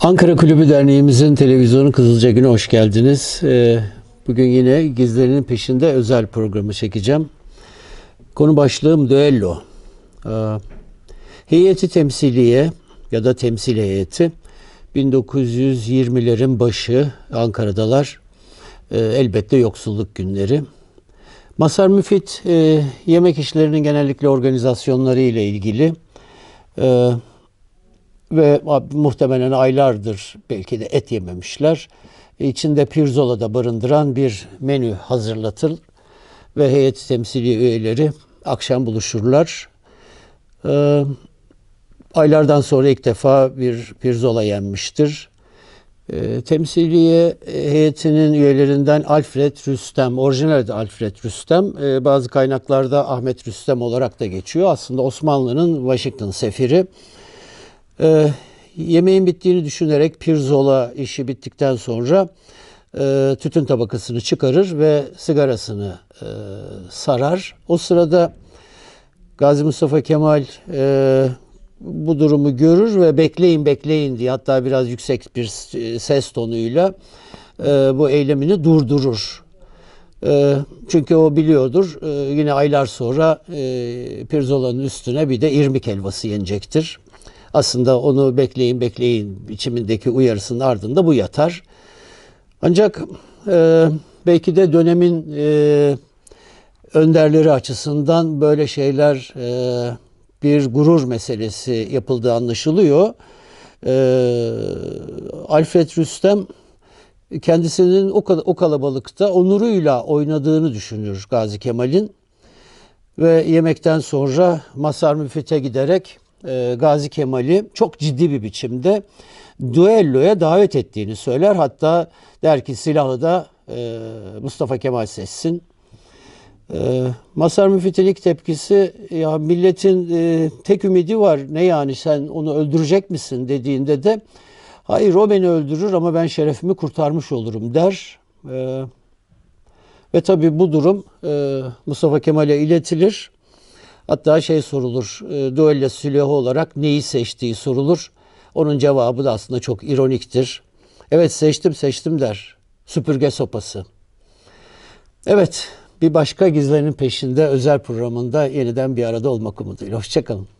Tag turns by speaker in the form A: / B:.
A: Ankara Kulübü Derneğimizin televizyonu Kızılca Günü hoş geldiniz. Ee, bugün yine gizlerinin peşinde özel programı çekeceğim. Konu başlığım düello. Ee, heyeti temsiliye ya da temsil heyeti 1920'lerin başı Ankara'dalar. Ee, elbette yoksulluk günleri. Masar Müfit e, yemek işlerinin genellikle organizasyonları ile ilgili e, ve muhtemelen aylardır belki de et yememişler. İçinde pirzola da barındıran bir menü hazırlatır ve heyet temsili üyeleri akşam buluşurlar. Ee, aylardan sonra ilk defa bir pirzola yenmiştir. E, temsiliye heyetinin üyelerinden Alfred Rüstem, orijinal adı Alfred Rüstem, e, bazı kaynaklarda Ahmet Rüstem olarak da geçiyor. Aslında Osmanlı'nın Washington sefiri. E, yemeğin bittiğini düşünerek pirzola işi bittikten sonra e, tütün tabakasını çıkarır ve sigarasını e, sarar. O sırada Gazi Mustafa Kemal e, bu durumu görür ve bekleyin bekleyin diye hatta biraz yüksek bir e, ses tonuyla e, bu eylemini durdurur. E, çünkü o biliyordur e, yine aylar sonra e, Pirzola'nın üstüne bir de irmik helvası yenecektir. Aslında onu bekleyin bekleyin biçimindeki uyarısının ardında bu yatar. Ancak e, belki de dönemin e, önderleri açısından böyle şeyler e, bir gurur meselesi yapıldığı anlaşılıyor. E, Alfred Rüstem kendisinin o, o kalabalıkta onuruyla oynadığını düşünür Gazi Kemal'in ve yemekten sonra Masar Müfit'e giderek ee, Gazi Kemal'i çok ciddi bir biçimde düelloya davet ettiğini söyler. Hatta der ki silahı da e, Mustafa Kemal seçsin. E, Masar Müfit'in ilk tepkisi ya milletin e, tek ümidi var ne yani sen onu öldürecek misin dediğinde de hayır o beni öldürür ama ben şerefimi kurtarmış olurum der. Ee, ve tabii bu durum e, Mustafa Kemal'e iletilir. Hatta şey sorulur, e, duelle silahı olarak neyi seçtiği sorulur. Onun cevabı da aslında çok ironiktir. Evet seçtim seçtim der. Süpürge sopası. Evet bir başka gizlerin peşinde özel programında yeniden bir arada olmak umuduyla. Hoşçakalın.